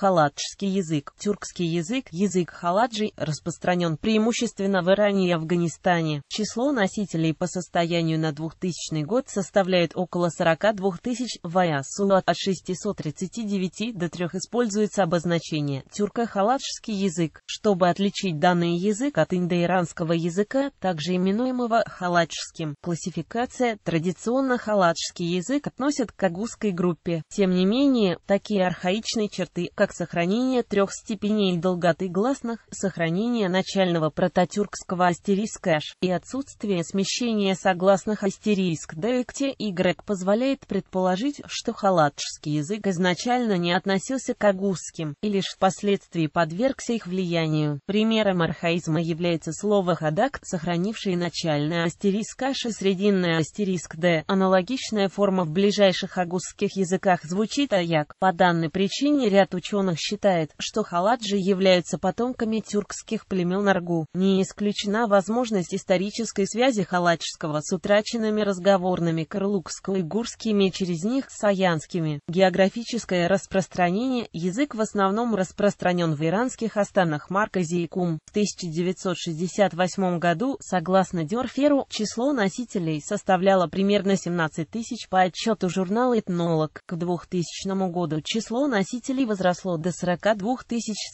Халаджский язык, тюркский язык, язык халаджи, распространен преимущественно в Иране и Афганистане. Число носителей по состоянию на 2000 год составляет около 42 тысяч ваясу, от 639 до 3 используется обозначение тюрко-халаджский язык. Чтобы отличить данный язык от индоиранского языка, также именуемого халаджским, классификация традиционно халаджский язык относит к агузской группе. Тем не менее, такие архаичные черты, как как сохранение трех степеней долготы гласных, сохранение начального прототюркского астериска h и отсутствие смещения согласных астериск декте y позволяет предположить, что халатшский язык изначально не относился к агузским, и лишь впоследствии подвергся их влиянию. Примером архаизма является слово «хадак», сохранивший начальный астериск h и срединный астериск d. Аналогичная форма в ближайших агузских языках звучит «аяк». По данной причине ряд ученых ученых считает, что халаджи являются потомками тюркских племен наргу. Не исключена возможность исторической связи халаджского с утраченными разговорными карлукско-игурскими через них саянскими. Географическое распространение Язык в основном распространен в иранских останах Маркази и Кум. В 1968 году, согласно Дёрферу, число носителей составляло примерно 17 тысяч по отчету журнала «Этнолог». К 2000 году число носителей возросло дошло до 42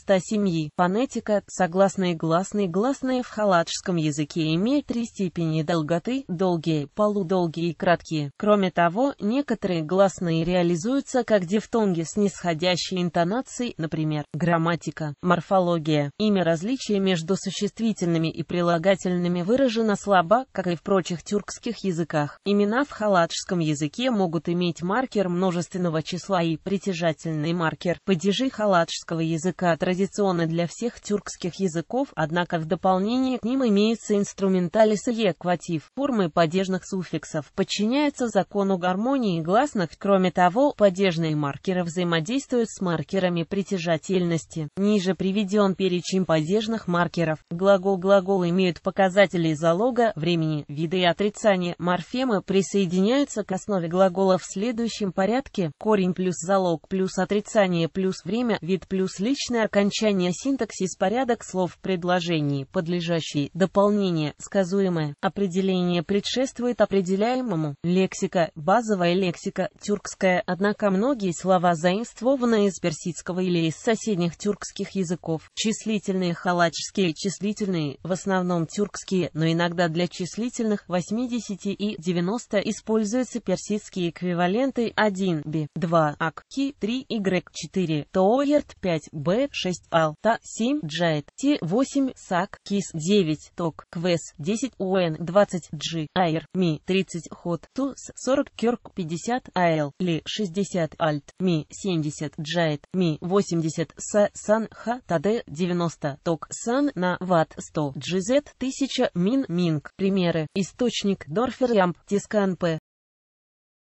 100 семьи. Фонетика, согласные гласные гласные в халаджском языке имеют три степени долготы – долгие, полудолгие и краткие. Кроме того, некоторые гласные реализуются как дифтонги с нисходящей интонацией, например, грамматика, морфология. Имя различия между существительными и прилагательными выражено слабо, как и в прочих тюркских языках. Имена в халаджском языке могут иметь маркер множественного числа и притяжательный маркер падежи Падежи халаджского языка традиционны для всех тюркских языков, однако в дополнение к ним имеются инструменталис и экватив. Формы падежных суффиксов подчиняются закону гармонии гласных, кроме того, падежные маркеры взаимодействуют с маркерами притяжательности. Ниже приведен перечень падежных маркеров. Глагол-глагол имеют показатели залога, времени, виды и отрицания. Морфемы присоединяются к основе глагола в следующем порядке. Корень плюс залог плюс отрицание плюс время, вид плюс личное окончание синтаксис порядок слов в предложении, подлежащий, дополнение, сказуемое, определение предшествует определяемому, лексика, базовая лексика, тюркская, однако многие слова заимствованы из персидского или из соседних тюркских языков, числительные халачские, числительные, в основном тюркские, но иногда для числительных 80 и 90 используются персидские эквиваленты 1 b, 2 ак, ки, 3 y, 4 Тоерт 5, Б, 6, Алта, 7, Джайт, Т, 8, Сак, Кис, 9, Ток, Квес, 10, Уэн, 20, Джи, Айр, Ми, 30, Ход, Тус, 40, Кёрк, 50, Айл, Ли, 60, Альт, Ми, 70, Джайт, Ми, 80, Са, Сан, Ха, Таде, 90, Ток, Сан, На, Ват, 100, Джизет 1000, Мин, Минг. Примеры. Источник Дорфер Ямп, Тискан П.